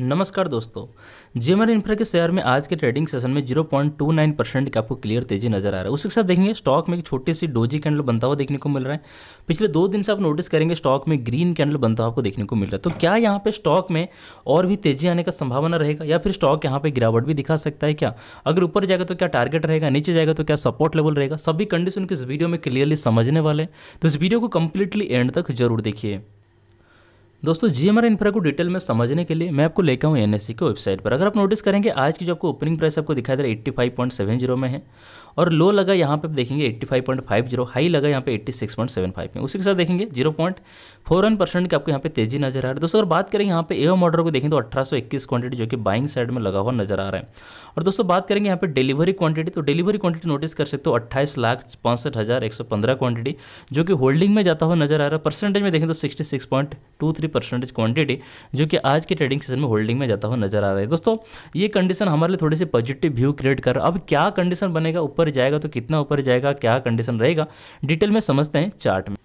नमस्कार दोस्तों जेमर इन्फ्रा के शेयर में आज के ट्रेडिंग सेशन में 0.29 परसेंट का आपको क्लियर तेजी नजर आ रहा है उसके साथ देखेंगे स्टॉक में एक छोटी सी डोजी कैंडल बनता हुआ देखने को मिल रहा है पिछले दो दिन से आप नोटिस करेंगे स्टॉक में ग्रीन कैंडल बनता हुआ आपको देखने को मिल रहा है तो क्या यहाँ पे स्टॉक में और भी तेजी आने का संभावना रहेगा या फिर स्टॉक यहाँ पर गिरावट भी दिखा सकता है क्या अगर ऊपर जाएगा तो क्या टारगेट रहेगा नीचे जाएगा तो क्या सपोर्ट लेवल रहेगा सभी कंडीशन इस वीडियो में क्लियरली समझने वाले तो इस वीडियो को कंप्लीटली एंड तक जरूर देखिए दोस्तों जी एम इंफ्रा को डिटेल में समझने के लिए मैं आपको लेकर हूँ एन की वेबसाइट पर अगर आप नोटिस करेंगे आज की जो आपको ओपनिंग प्राइस आपको दिखाई दे रहा है eighty five point seven zero में है और लो लगा यहाँ पे आप देखेंगे eighty five point five zero high लगा यहाँ पे eighty six point seven five में उसी के साथ देखेंगे zero point four one percent की आपको यहाँ पे तेजी नजर आ रहा है दोस्तों अगर बात करें यहाँ पे एवं ऑर्डर को देखें तो अठारह सौ इक्कीस क्वांटिटी जो कि बाइंग साइड में लगा हुआ नजर आ रहा है और दोस्तों बात करेंगे यहाँ पे डिलीवरी क्वांटिटी तो डिलीवरी क्वांटिटी नोटिस कर सकते हो अट्ठाईस लाख पांसठ हज़ार एक सौ पंद्रह क्वांटिटी जो कि होल्डिंग में जाता हुआ नजर आ रहा है परसेंटेज में देखें तो sixty six point two three दी परसेंटेज क्वांटिटी जो कि आज के ट्रेडिंग सेशन में होल्डिंग में जाता हुआ नजर आ रहा है दोस्तों ये कंडीशन हमारे लिए थोड़ी सी पॉजिटिव व्यू क्रिएट कर अब क्या कंडीशन बनेगा ऊपर जाएगा तो कितना ऊपर जाएगा क्या कंडीशन रहेगा डिटेल में समझते हैं चार्ट में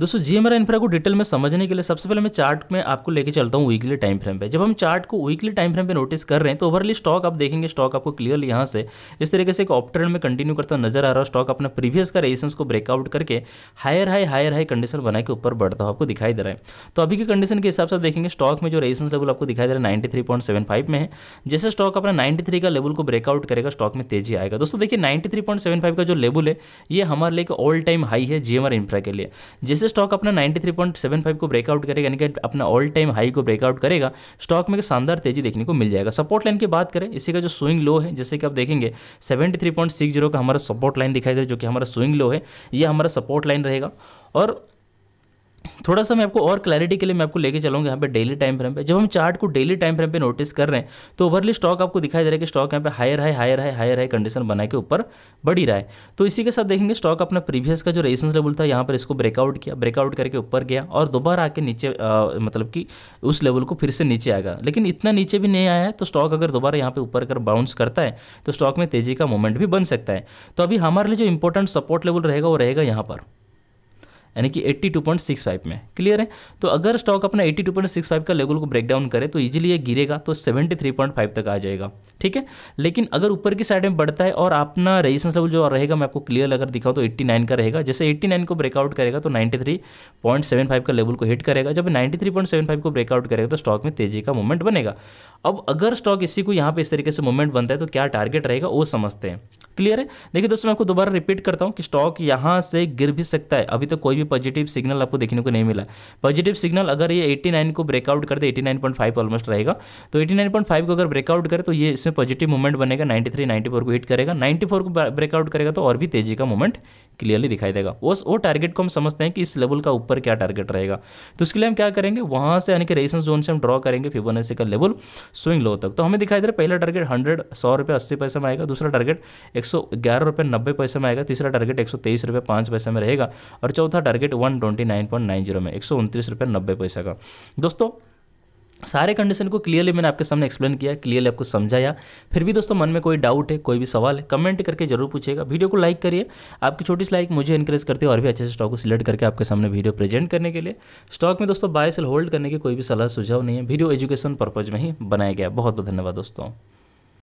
दोस्तों जी एम इन्फ्रा को डिटेल में समझने के लिए सबसे पहले मैं चार्ट में आपको लेके चलता हूँ वीकली टाइम फ्रेम पे जब हम चार्ट को वीकली टाइम फ्रेम पे नोटिस कर रहे हैं तो ओवरली स्टॉक आप देखेंगे स्टॉक आपको क्लियरली यहाँ से इस तरीके से एक ऑप्ट्रेंड में कंटिन्यू करता नजर आ रहा है स्टॉक अपना प्रीवियस का रेजिस्टेंस को ब्रेकआउट करके higher high higher high condition बना के ऊपर बढ़ता हुआ आपको दिखाई दे रहा है तो अभी की कंडीशन के हिसाब से देखेंगे स्टॉक में जो रेजिस्टेंस लेवल आपको दिखाई दे रहा है नाइन्टी में है जैसे स्टॉक अपना नाइन्टी का लेवल को ब्रेकआउट करेगा स्टॉक में तेजी आएगा दोस्तों देखिए नाइन्टी का जो लेवल है ये हमारे लिए ऑल टाइम हाई है जी इंफ्रा के लिए जैसे जैसे स्टॉक अपना 93.75 को ब्रेकआउट करेगा यानी कि अपना ऑल टाइम हाई को ब्रेकआउट करेगा स्टॉक में शानदार तेजी देखने को मिल जाएगा सपोर्ट लाइन की बात करें इसी का जो स्विंग लो है जैसे कि आप देखेंगे 73.60 का हमारा सपोर्ट लाइन दिखाई दे जो कि हमारा स्विंग लो है ये हमारा सपोर्ट लाइन रहेगा और थोड़ा सा मैं आपको और क्लैरिटी के लिए मैं आपको लेके चलूँगा यहाँ पे डेली टाइम फ्रेम पे जब हम चार्ट को डेली टाइम फ्रेम पे नोटिस कर रहे हैं तो ओवरली स्टॉक आपको दिखाई दे रहा है कि स्टॉक यहाँ पे हायर है हायर है हायर है कंडीशन बना के ऊपर बढ़ी रहा है तो इसी के साथ देखेंगे स्टॉक अपना प्रीवियस का जो रेजिस्टेंस लेवल था यहाँ पर इसको ब्रेकआउट किया ब्रेकआउट करके ऊपर गया और दोबारा आके नीचे आ, मतलब कि उस लेवल को फिर से नीचे आएगा लेकिन इतना नीचे भी नहीं आया है तो स्टॉक अगर दोबारा यहाँ पर ऊपर कर बाउंस करता है तो स्टॉक में तेजी का मूवमेंट भी बन सकता है तो अभी हमारे लिए जो इंपॉर्टेंट सपोर्ट लेवल रहेगा वो रहेगा यहाँ पर यानी कि 82.65 में क्लियर है तो अगर स्टॉक अपना 82.65 का लेवल को ब्रेक डाउन करे तो इजीली ये गिरेगा तो 73.5 तक आ जाएगा ठीक है लेकिन अगर ऊपर की साइड में बढ़ता है और अपना रेजिस्टेंस लेवल जो रहेगा मैं आपको क्लियर अगर दिखाऊँ तो 89 का रहेगा जैसे 89 को ब्रेकआउट करेगा तो 93.75 का लेवल को हिट करेगा जब 93.75 को ब्रेकआउट करेगा तो स्टॉक में तेजी का मूवमेंट बनेगा अब अगर स्टॉक इसी को यहाँ पर इस तरीके से मूवमेंट बनता है तो क्या टारगेट रहेगा वो समझते हैं क्लियर है देखिए दोस्तों मैं आपको दोबारा रिपीट करता हूँ कि स्टॉक यहाँ से गिर भी सकता है अभी तो कोई भी पॉजिटिव सिग्नल आपको देखने को नहीं मिला पॉजिटिव सिग्नल अगर ये 89 को ब्रेकआउट कर दे 89.5 ऑलमोस्ट रहेगा तो 89.5 को अगर ब्रेकआउट करे तो ये इसमें पॉजिटिव मूवमेंट बनेगा 93 94 को हिट करेगा 94 को ब्रेकआउट करेगा तो और भी तेजी का मूवमेंट क्लियरली दिखाई देगा उस वो टारगेट को हम समझते हैं कि इस लेवल का ऊपर क्या टारगेट रहेगा तो उसके लिए हम क्या करेंगे वहाँ से यानी कि रेजिस्टेंस जोन से हम ड्रॉ करेंगे फिबोनाची का लेवल स्विंग लो तक तो हमें दिखाई दे रहा है पहला टारगेट हंड्रेड सौ रुपये अस्सी पैसे में आएगा दूसरा टारगेट एक सौ ग्यारह रुपये नब्बे पैसे में आएगा तीसरा टारगेट एक सौ तेईस रुपये पाँच पैसे में रहेगा और चौथा target one twenty nine point nine zero में एक सौ उनतीस रुपये नब्बे पैसे का दोस्तों सारे कंडीशन को क्लियरली मैंने आपके सामने एक्सप्लेन किया क्लियरली आपको समझाया फिर भी दोस्तों मन में कोई डाउट है कोई भी सवाल है कमेंट करके जरूर पूछेगा वीडियो को लाइक करिए आपकी छोटी सी लाइक मुझे इंकरेज करती है और भी अच्छे से स्टॉक को सिलेक्ट करके आपके सामने वीडियो प्रेजेंट करने के लिए स्टॉक में दोस्तों बाय सेल होल्ड करने की कोई भी सलाह सुझाव नहीं है वीडियो एजुकेशन पर्पज़ में ही बनाया गया बहुत बहुत धन्यवाद दोस्तों